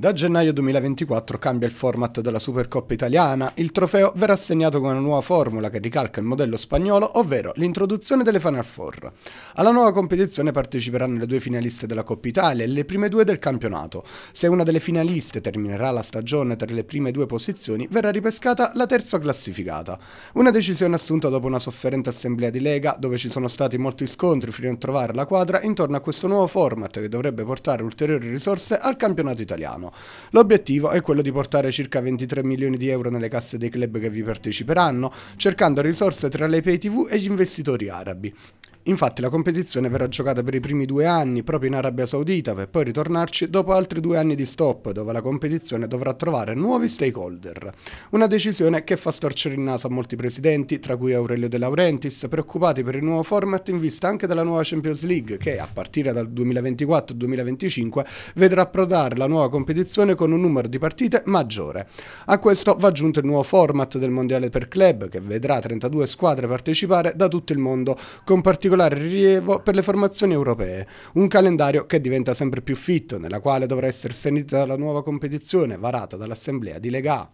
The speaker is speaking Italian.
Da gennaio 2024 cambia il format della Supercoppa italiana, il trofeo verrà assegnato con una nuova formula che ricalca il modello spagnolo, ovvero l'introduzione delle Final Four. Alla nuova competizione parteciperanno le due finaliste della Coppa Italia e le prime due del campionato. Se una delle finaliste terminerà la stagione tra le prime due posizioni, verrà ripescata la terza classificata. Una decisione assunta dopo una sofferente assemblea di Lega, dove ci sono stati molti scontri fino a trovare la quadra intorno a questo nuovo format che dovrebbe portare ulteriori risorse al campionato italiano. L'obiettivo è quello di portare circa 23 milioni di euro nelle casse dei club che vi parteciperanno, cercando risorse tra le pay tv e gli investitori arabi. Infatti la competizione verrà giocata per i primi due anni proprio in Arabia Saudita per poi ritornarci dopo altri due anni di stop dove la competizione dovrà trovare nuovi stakeholder. Una decisione che fa storcere il naso a molti presidenti, tra cui Aurelio De Laurentiis, preoccupati per il nuovo format in vista anche della nuova Champions League che a partire dal 2024-2025 vedrà approdare la nuova competizione con un numero di partite maggiore. A questo va aggiunto il nuovo format del Mondiale per Club che vedrà 32 squadre partecipare da tutto il mondo con particolari particolare rilievo per le formazioni europee, un calendario che diventa sempre più fitto, nella quale dovrà essere sanita la nuova competizione varata dall'Assemblea di Lega A.